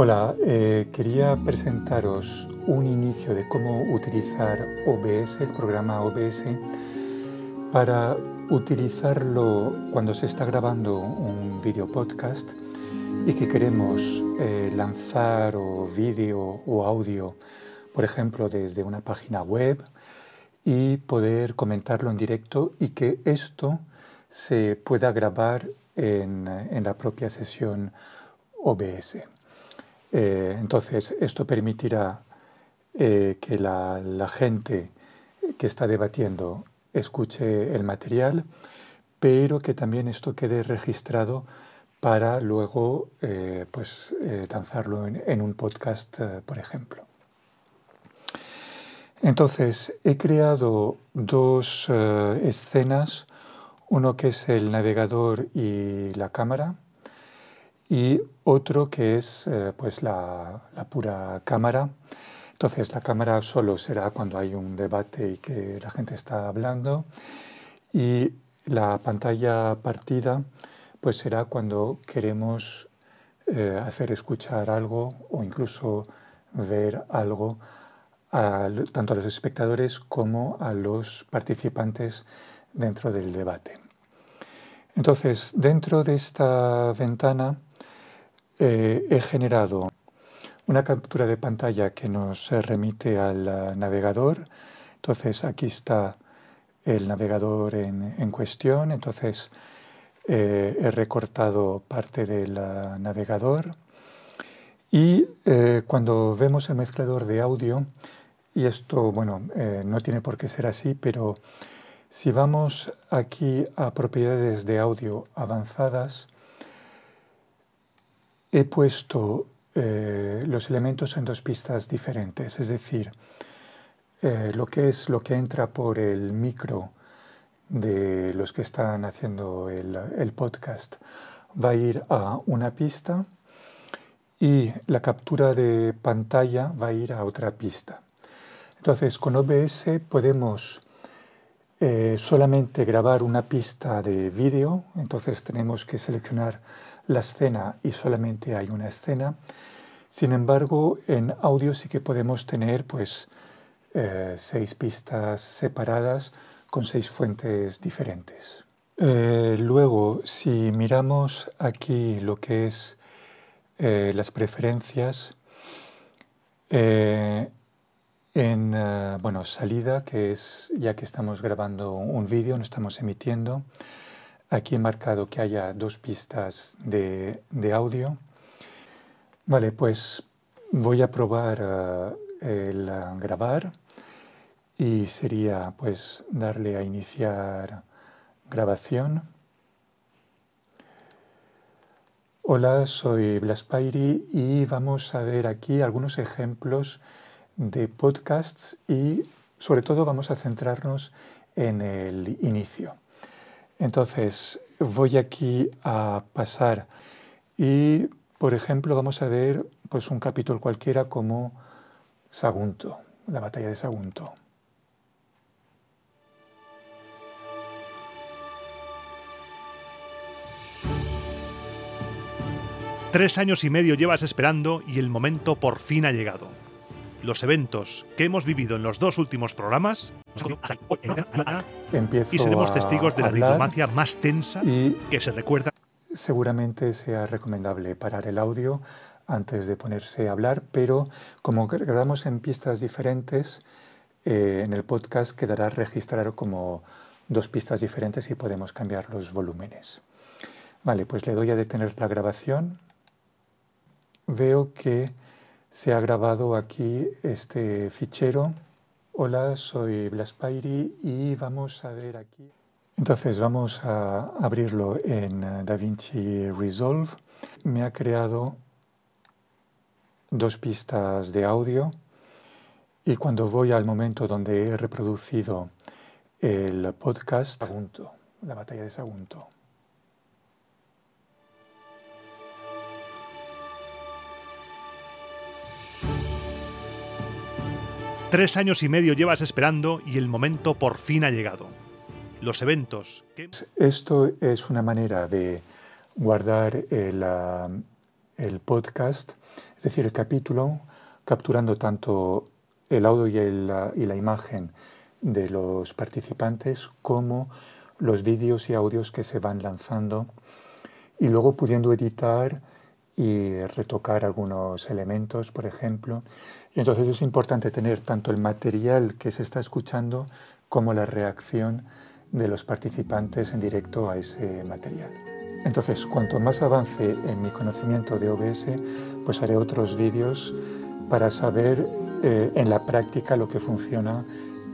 Hola, eh, quería presentaros un inicio de cómo utilizar OBS, el programa OBS, para utilizarlo cuando se está grabando un video podcast y que queremos eh, lanzar o vídeo o audio, por ejemplo, desde una página web y poder comentarlo en directo y que esto se pueda grabar en la propia sesión OBS. Eh, entonces, esto permitirá eh, que la, gente que está debatiendo escuche el material, pero que también esto quede registrado para luego eh, pues, lanzarlo en, un podcast, por ejemplo. Entonces, he creado dos escenas, uno que es el navegador y la cámara, y otro que es eh, pues la, pura cámara. Entonces la cámara solo será cuando hay un debate y que la gente está hablando y la pantalla partida pues será cuando queremos eh, hacer escuchar algo o incluso ver algo tanto a los espectadores como a los participantes dentro del debate. Entonces, dentro de esta ventana eh, he generado una captura de pantalla que nos remite al navegador. Entonces aquí está el navegador en, cuestión. Entonces eh, he recortado parte del navegador. Y eh, cuando vemos el mezclador de audio, y esto, bueno, no tiene por qué ser así, pero si vamos aquí a propiedades de audio avanzadas, he puesto eh, los elementos en dos pistas diferentes, es decir, eh, lo que es lo que entra por el micro de los que están haciendo el, podcast va a ir a una pista y la captura de pantalla va a ir a otra pista. Entonces, con OBS podemos eh, solamente grabar una pista de vídeo, entonces tenemos que seleccionar la escena y solamente hay una escena. Sin embargo, en audio sí que podemos tener pues eh, seis pistas separadas con seis fuentes diferentes. Eh, luego, si miramos aquí lo que es eh, las preferencias, en bueno, salida, que es ya que estamos grabando un vídeo, no estamos emitiendo, Aquí he marcado que haya dos pistas de, audio. Vale, pues voy a probar eh, el eh, grabar y sería pues darle a iniciar grabación. Hola, soy Blas Pairi y vamos a ver aquí algunos ejemplos de podcasts y sobre todo vamos a centrarnos en el inicio. Entonces, voy aquí a pasar y, por ejemplo, vamos a ver pues, un capítulo cualquiera como Sagunto, la batalla de Sagunto. Tres años y medio llevas esperando y el momento por fin ha llegado los eventos que hemos vivido en los dos últimos programas. y seremos testigos de la diplomacia más tensa que se recuerda. Seguramente sea recomendable parar el audio antes de ponerse a hablar, pero como grabamos en pistas diferentes, eh, en el podcast quedará registrado como dos pistas diferentes y podemos cambiar los volúmenes. Vale, pues le doy a detener la grabación. Veo que se ha grabado aquí este fichero. Hola, soy Blas Pairi y vamos a ver aquí. Entonces vamos a abrirlo en eh, DaVinci Resolve. Me ha creado dos pistas de audio y cuando voy al momento donde he reproducido el podcast, la batalla de Sagunto. Tres años y medio llevas esperando y el momento por fin ha llegado. Los eventos. Esto es una manera de guardar ah, el, podcast, es decir, el capítulo, capturando tanto el audio y, ah, y la imagen de los participantes como los vídeos y audios que se van lanzando y luego pudiendo editar y retocar algunos elementos, por ejemplo. entonces es importante tener tanto el material que se está escuchando como la reacción de los participantes en directo a ese material. Entonces, cuanto más avance en mi conocimiento de OBS, pues haré otros vídeos para saber eh, en la práctica lo que funciona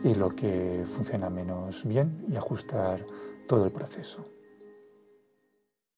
y lo que funciona menos bien y ajustar todo el proceso.